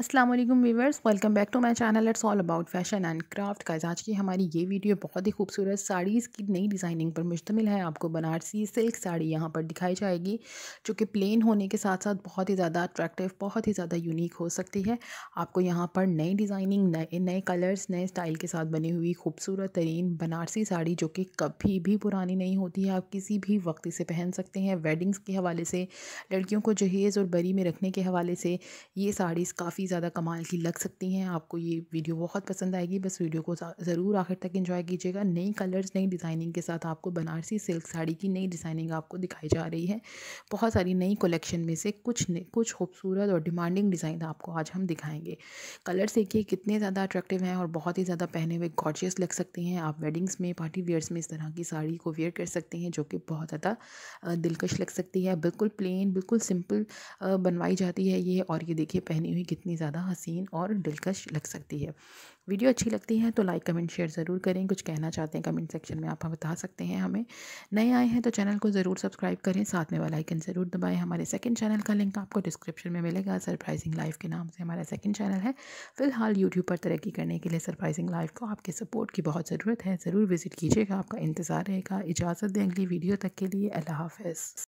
Aslam weavers welcome back to my channel it's all about fashion and craft का आज की हमारी ये वीडियो बहुत ही खूबसूरत साड़ीज़ की नई डिज़ाइनिंग पर मुश्तमिल है आपको बनारसी सिल्क साड़ी यहाँ पर दिखाई जाएगी जो कि प्लेन होने के साथ साथ बहुत ही ज़्यादा अट्रैक्टिव बहुत ही ज़्यादा यूनिक हो सकती है आपको यहाँ पर नई डिज़ाइनिंग नए नए कलर्स नए स्टाइल के साथ बनी हुई खूबसूरत तरीन बनारसी साड़ी जो कि कभी भी पुरानी नहीं होती है आप किसी भी वक्त इसे पहन सकते हैं वेडिंग्स के हवाले से लड़कियों को जहेज़ और बरी में रखने के हवाले से ये साड़ीज़ काफ़ी ज़्यादा कमाल की लग सकती हैं आपको ये वीडियो बहुत पसंद आएगी बस वीडियो को ज़रूर आखिर तक एंजॉय कीजिएगा नई कलर्स नई डिज़ाइनिंग के साथ आपको बनारसी सिल्क साड़ी की नई डिज़ाइनिंग आपको दिखाई जा रही है बहुत सारी नई कलेक्शन में से कुछ कुछ खूबसूरत और डिमांडिंग डिज़ाइन आपको आज हम दिखाएंगे कलर्स देखिए कितने ज़्यादा अट्रैक्टिव हैं और बहुत ही ज़्यादा पहने हुए गॉर्जियस लग सकती हैं आप वेडिंग्स में पार्टी वेयर्स में इस तरह की साड़ी को वेयर कर सकते हैं जो कि बहुत ज़्यादा दिलकश लग सकती है बिल्कुल प्लेन बिल्कुल सिंपल बनवाई जाती है ये और ये देखिए पहनी हुई कितनी कितनी ज़्यादा हसीन और दिलकश लग सकती है वीडियो अच्छी लगती है तो लाइक कमेंट शेयर ज़रूर करें कुछ कहना चाहते हैं कमेंट सेक्शन में आप बता सकते हैं हमें नए आए हैं तो चैनल को ज़रूर सब्सक्राइब करें साथ में वालाइकन ज़रूर दबाएँ हमारे सेकेंड चैनल का लिंक आपको डिस्क्रिप्शन में मिलेगा सरप्राइजिंग लाइफ के नाम से हमारा सेकेंड चैनल है फ़िलहाल यूट्यूब पर तरक्की करने के लिए सरप्राइजिंग लाइफ को आपके सपोर्ट की बहुत ज़रूरत है ज़रूर विज़िट कीजिएगा आपका इंतज़ार रहेगा इजाज़त दें अगली वीडियो तक के लिए अल्लाह हाफ